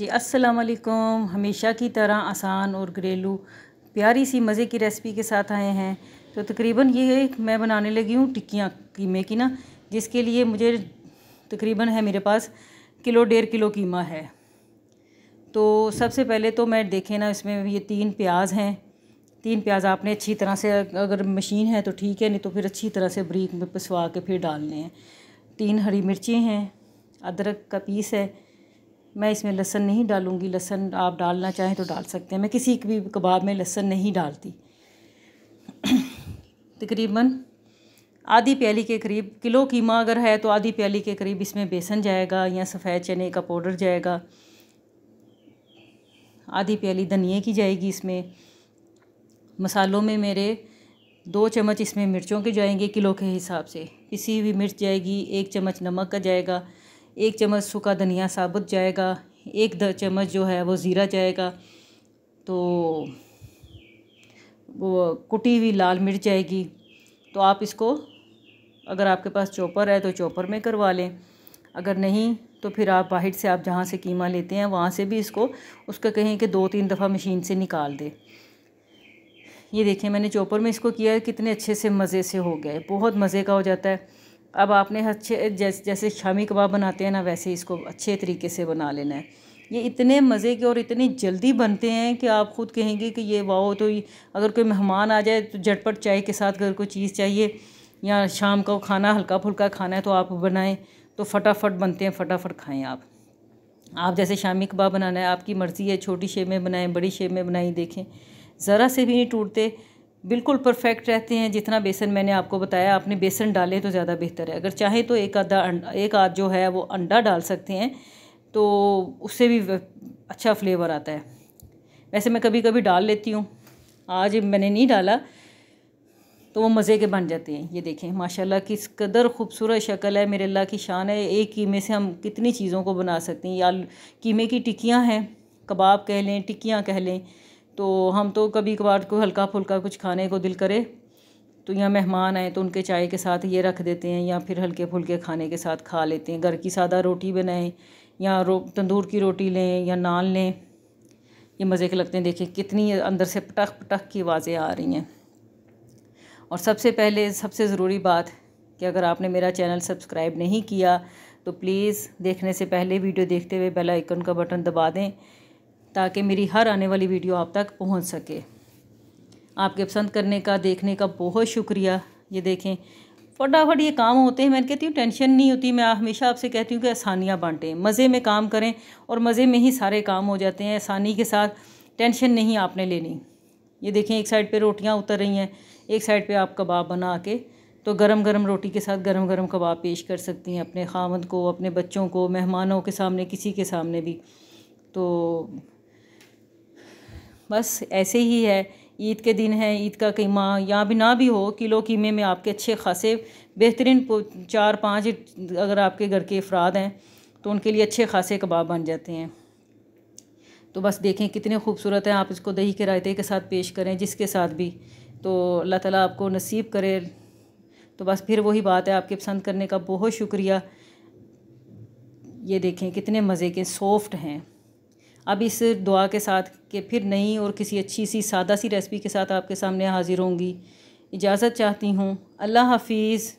जी अस्सलाम वालेकुम हमेशा की तरह आसान और घरेलू प्यारी सी मज़े की रेसिपी के साथ आए हैं तो तकरीबन ये है मैं बनाने लगी हूँ टिक्कियाँ कीमे की ना जिसके लिए मुझे तकरीबन है मेरे पास किलो डेढ़ किलो कीमा है तो सबसे पहले तो मैं देखें ना इसमें ये तीन प्याज हैं तीन प्याज आपने अच्छी तरह से अगर मशीन है तो ठीक है नहीं तो फिर अच्छी तरह से बरीक में पिसवा के फिर डालने हैं तीन हरी मिर्ची हैं अदरक का पीस है मैं इसमें लहसन नहीं डालूंगी लहसन आप डालना चाहें तो डाल सकते हैं मैं किसी भी कबाब में लहसन नहीं डालती तकरीबन आधी प्याली के करीब किलो कीमा अगर है तो आधी प्याली के करीब इसमें बेसन जाएगा या सफ़ेद चने का पाउडर जाएगा आधी प्याली धनिए की जाएगी इसमें मसालों में मेरे दो चम्मच इसमें मिर्चों के जाएंगे किलो के हिसाब से किसी भी मिर्च जाएगी एक चम्मच नमक का जाएगा एक चम्मच सूखा धनिया साबुत जाएगा एक चम्मच जो है वो ज़ीरा जाएगा तो वो कुटी हुई लाल मिर्च जाएगी तो आप इसको अगर आपके पास चॉपर है तो चॉपर में करवा लें अगर नहीं तो फिर आप बाहर से आप जहाँ से कीमा लेते हैं वहाँ से भी इसको उसका कहें कि दो तीन दफ़ा मशीन से निकाल दें ये देखें मैंने चॉपर में इसको किया कितने अच्छे से मज़े से हो गए बहुत मज़े का हो जाता है अब आपने अच्छे जैसे जैसे शामी कबाब बनाते हैं ना वैसे इसको अच्छे तरीके से बना लेना है ये इतने मज़े के और इतनी जल्दी बनते हैं कि आप ख़ुद कहेंगे कि ये वाह तो अगर कोई मेहमान आ जाए तो झटपट चाय के साथ अगर कोई चीज़ चाहिए या शाम का खाना हल्का फुल्का खाना है तो आप बनाएं तो फटाफट बनते हैं फटाफट खाएं आप आप जैसे शामी कबाब बनाना है आपकी मर्ज़ी है छोटी शेप में बनाएं बड़ी शेप में बनाएं देखें ज़रा से भी नहीं टूटते बिल्कुल परफेक्ट रहते हैं जितना बेसन मैंने आपको बताया आपने बेसन डाले तो ज़्यादा बेहतर है अगर चाहें तो एक आधा एक आध जो है वो अंडा डाल सकते हैं तो उससे भी अच्छा फ्लेवर आता है वैसे मैं कभी कभी डाल लेती हूँ आज मैंने नहीं डाला तो वो मज़े के बन जाते हैं ये देखें माशाल्लाह किस कदर खूबसूरत शक्ल है मेरे अल्लाह की शान है एक कीमे से हम कितनी चीज़ों को बना सकते हैं या कीमे की टिक्कियाँ हैं कबाब कह लें टिक्कियाँ कह लें तो हम तो कभी कभार को हल्का फुल्का कुछ खाने को दिल करे तो यहाँ मेहमान आए तो उनके चाय के साथ ये रख देते हैं या फिर हल्के फुल्के खाने के साथ खा लेते हैं घर की सादा रोटी बनाएं या रो तंदूर की रोटी लें या नान लें ये मज़े के लगते हैं देखिए कितनी अंदर से पटख पटख की आवाज़ें आ रही हैं और सबसे पहले सबसे ज़रूरी बात कि अगर आपने मेरा चैनल सब्सक्राइब नहीं किया तो प्लीज़ देखने से पहले वीडियो देखते हुए बेल आइकन का बटन दबा दें ताकि मेरी हर आने वाली वीडियो आप तक पहुंच सके आपके पसंद करने का देखने का बहुत शुक्रिया ये देखें फटाफट ये काम होते हैं मैं कहती हूँ टेंशन नहीं होती मैं हमेशा आपसे कहती हूँ कि आसानियाँ बांटें मज़े में काम करें और मज़े में ही सारे काम हो जाते हैं आसानी के साथ टेंशन नहीं आपने लेनी ये देखें एक साइड पर रोटियाँ उतर रही हैं एक साइड पर आप कबाब बना के तो गरम गरम रोटी के साथ गरम गरम कबाब पेश कर सकती हैं अपने खामद को अपने बच्चों को मेहमानों के सामने किसी के सामने भी तो बस ऐसे ही है ईद के दिन है ईद का कीमा या भी ना भी हो किलो कीमे में आपके अच्छे खासे बेहतरीन चार पाँच अगर आपके घर के अफराद हैं तो उनके लिए अच्छे खासे कबाब बन जाते हैं तो बस देखें कितने खूबसूरत हैं आप इसको दही के रायते के साथ पेश करें जिसके साथ भी तो अल्लाह ताला आपको नसीब करे तो बस फिर वही बात है आपके पसंद करने का बहुत शुक्रिया ये देखें कितने मज़े के सॉफ्ट हैं अब इस दुआ के साथ के फिर नई और किसी अच्छी सी सादा सी रेसिपी के साथ आपके सामने हाज़िर होंगी इजाज़त चाहती हूँ अल्लाह हाफिज़